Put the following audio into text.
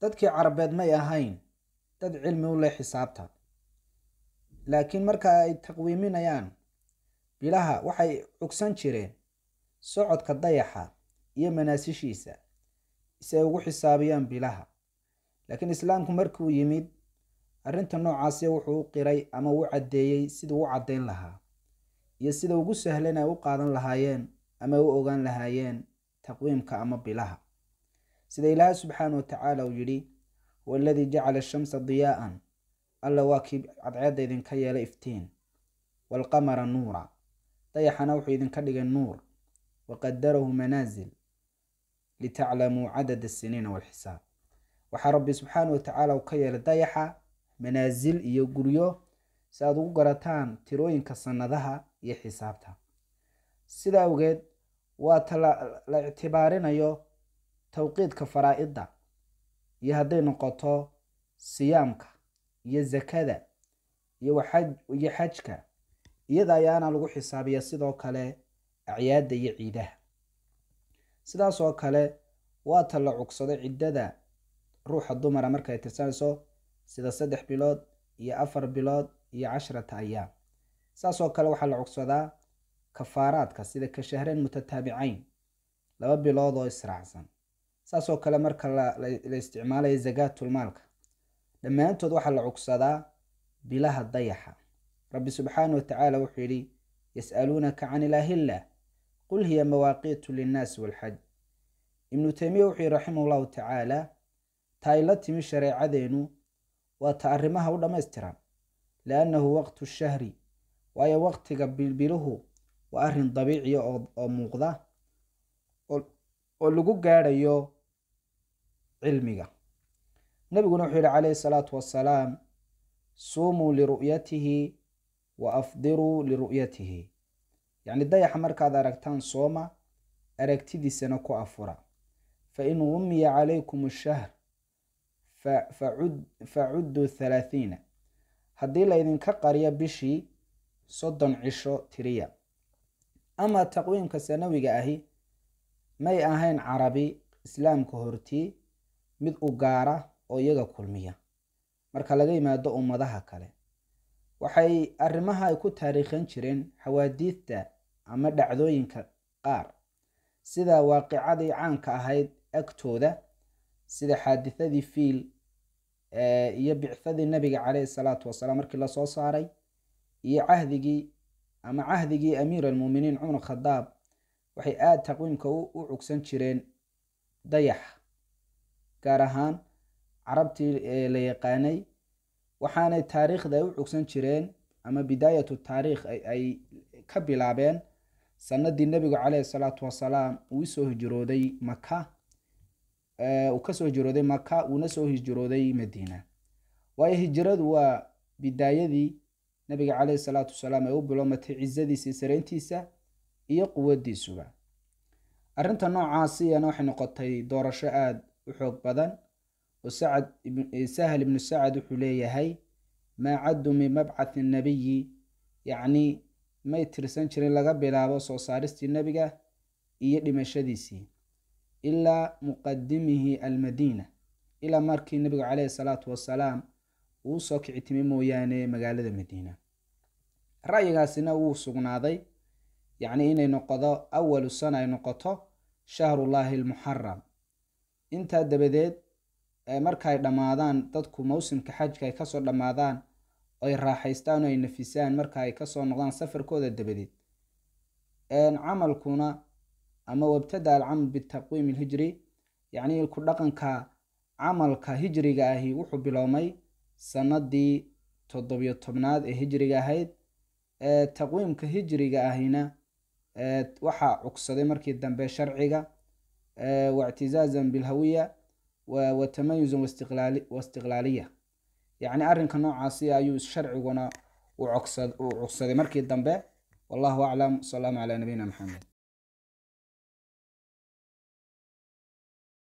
dadkii carabeed may ahayn dad cilmi u leh xisaabta laakiin marka ay taqwiiminayaan bilaha waxay cugsan jireen socodka dayaxa iyo manaasishiisa si ay ugu xisaabiyaan bilaha laakiin islaamku markuu yimid arrinta noocaasi wuxuu u qiray ama u caddeeyey siduu u caddayn lahaa iyo sida ugu sahlan ay u qaadan lahaayeen ama u ogaan lahaayeen taqwiimka ama bilaha sida ilaahay subxaana wa tacaala uu yidhi waladii jacala ashamsa diyaa'an alla waa kii cadceedda idinka yeelay iftiin waalqamara nuura dayaxana wuxuu idinka dhigay nuur waqadarahu manaasil litaclamuu cadada asiniina walxisaab waxaa rabbi subxaana wa tacaala uu ka yeelay dayaxa manaasil iyo guryo si aada ugu garataan tirooyinka sannadaha iyo xisaabta sidaa awgeed waa ta la ictibaarinayo tawqiidka faraa-ida iyo hadday noqoto siyaamka iyo zakada iyo xajka iyada ayaana lagu xisaabiya sidoo kale acyaada iyo ciidaha sidaasoo kale waa ta la cugsado ciddada ruuxa dumara marka ay tirsanayso sida saddex bilood iyo afar bilood iyo casharata ayaam saasoo kale waxaa la cugsadaa kafaaraadka sida kashahreyn shahreen mutataabicayn laba bilood oo israacsan saasoo kale marka la isticmaalaya zakaatulmaalka dhammaantood waxaa la cugsadaa bilaha dayaxa rabbi subxaana wa tacaala wuxuu yidhi yasaluunaka can ilaahillah qul hiya mawaaqiitu linnaasi walxaj ibnu teymiya wuxuu yihi raximah ullahu tacaala ta ayla timi shareecadeennu waa ta arrimaha u dhammaystiran liannahu waqtu shahri waayo waqtiga biluhu waa arrin dabiiciya oo muuqda oo lagu gaadhayo cilmiga nabiguna wuxuu yihi calayhi salaatu wasalaam suumuu liru'yatihi wa afdiruu liru'yatihi yacni dayaxa markaad aragtaan sooma aragtidiisana ku afura fa in gumiya calaykum ashahr fa cudduu thalaathiina haddii laydinka qaryo bishii soddon cisho tiriya amaa taqwiimka sanawiga ahi may ahayn carabi islaamka hortii mid u gaara oo iyaga kulmiya marka laga yimaado ummadaha kale waxay arrimaha ay ku taariikhan jireen xawaadiidta ama dhacdooyinka qaar sida waaqicadii caanka ahayd agtooda sida xaadithadii fiil iyo bicadii nabiga caleyhi salaatu wasalaam markii lasoo saaray iyo cahdigii ama cahdigii amiir almuuminiin cumar khadaab waxay aada taqwiimka u cugsan jireen dayaxa gaar ahaan carabtii ee la yaqaanay waxaanay taariikhda ay u cugsan jireen ama bidaayatu taariikh ay ka bilaabeen sannadii nebigu caleyhi salaatu wasalaam uu soo hijrooday maka uu kasoo hijrooday maka uuna soo hijrooday madiina waayo hijradu waa bidaayadii nabiga caleyhi salaatu wasalaam ay u bilowmatay cizadiisii sareyntiisa iyo quwadiisuba arrinta noocaasiyana waxay noqotay doorasho aada u xoog badan oo eh, sahal ibnu sacad wuxuu leeyahay maa caddu cadumi mabcathi nabiyi yacnii may tirsan jirin laga bilaabo soo saaristii nebiga iyo dhimashadiisii ilaa muqadimihi almadiina ilaa markii nebigu caleyhi salaatu wasalaam uu soo kici timi mooyaane magaalada madiina ra'yigaasina wuu sugnaaday yacnii inay noqodo awalu sana ay noqoto shahrullaahi almuxaram intaa dabadeed markay dhammaadaan dadku mawsimka xajka ay kasoo dhammaadaan ay raaxaystaan oo ay nafisaan marka ay kasoo noqdaan safarkooda dabadeed camalkuna ama wabtada alcamal bitaqwiim alhijri yacnii ku dhaqanka camalka hijriga ahi wuxuu biloomay sannadii toddobiyo tobnaad ee hijriga ahayd taqwiimka hijriga ahina waxaa cugsaday markii dambe sharciga wاctizaaza bilhawiya watamayuzan waistiqlaaliya yacni arrinka noocaasi ayuu sharciguna u cogsaday markii dambe wallahu aclam wasalaamu calaa nabiyina maxamed